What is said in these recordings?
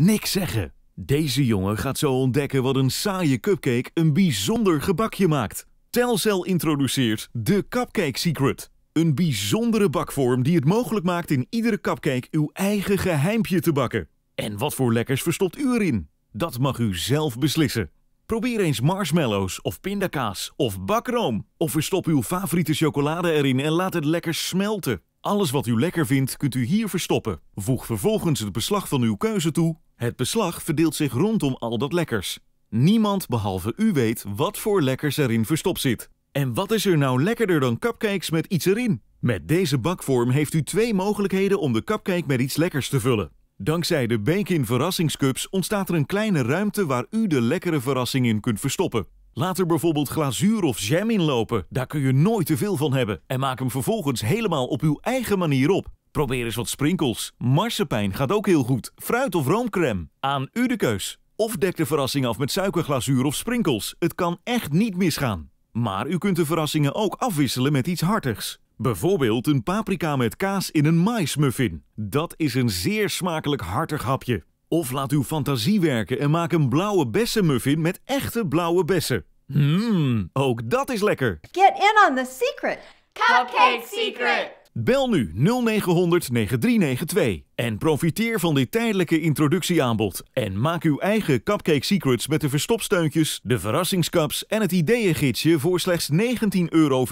Niks zeggen. Deze jongen gaat zo ontdekken wat een saaie cupcake een bijzonder gebakje maakt. Telcel introduceert de Cupcake Secret. Een bijzondere bakvorm die het mogelijk maakt in iedere cupcake uw eigen geheimpje te bakken. En wat voor lekkers verstopt u erin? Dat mag u zelf beslissen. Probeer eens marshmallows of pindakaas of bakroom. Of verstop uw favoriete chocolade erin en laat het lekker smelten. Alles wat u lekker vindt kunt u hier verstoppen. Voeg vervolgens het beslag van uw keuze toe het beslag verdeelt zich rondom al dat lekkers. Niemand behalve u weet wat voor lekkers erin verstopt zit. En wat is er nou lekkerder dan cupcakes met iets erin? Met deze bakvorm heeft u twee mogelijkheden om de cupcake met iets lekkers te vullen. Dankzij de bacon verrassingscups ontstaat er een kleine ruimte waar u de lekkere verrassing in kunt verstoppen. Laat er bijvoorbeeld glazuur of jam in lopen, daar kun je nooit te veel van hebben. En maak hem vervolgens helemaal op uw eigen manier op. Probeer eens wat sprinkels. Marsepein gaat ook heel goed. Fruit of roomcrème. Aan u de keus. Of dek de verrassing af met suikerglazuur of sprinkels. Het kan echt niet misgaan. Maar u kunt de verrassingen ook afwisselen met iets hartigs. Bijvoorbeeld een paprika met kaas in een maismuffin. Dat is een zeer smakelijk hartig hapje. Of laat uw fantasie werken en maak een blauwe bessenmuffin met echte blauwe bessen. Mmm, ook dat is lekker. Get in on the secret. Cupcake Secret. Bel nu 0900 9392 en profiteer van dit tijdelijke introductieaanbod. En maak uw eigen Cupcake Secrets met de verstopsteuntjes, de verrassingscups en het ideeëngidsje voor slechts 19,95 euro.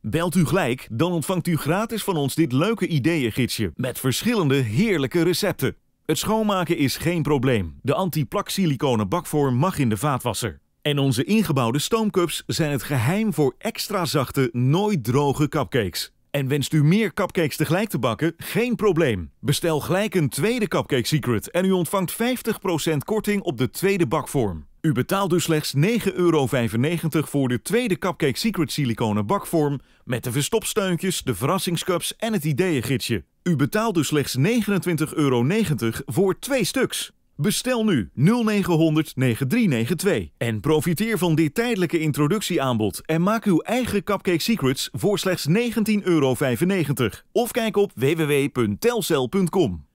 Belt u gelijk, dan ontvangt u gratis van ons dit leuke ideeëngidsje met verschillende heerlijke recepten. Het schoonmaken is geen probleem. De anti siliconen bakvorm mag in de vaatwasser. En onze ingebouwde stoomcups zijn het geheim voor extra zachte, nooit droge cupcakes. En wenst u meer cupcakes tegelijk te bakken? Geen probleem. Bestel gelijk een tweede Cupcake Secret en u ontvangt 50% korting op de tweede bakvorm. U betaalt dus slechts 9,95 euro voor de tweede Cupcake Secret siliconen bakvorm met de verstopsteuntjes, de verrassingscups en het ideeëngidsje. U betaalt dus slechts 29,90 euro voor twee stuks. Bestel nu 0900 9392 en profiteer van dit tijdelijke introductieaanbod en maak uw eigen Cupcake Secrets voor slechts 19,95 euro. Of kijk op www.telcel.com.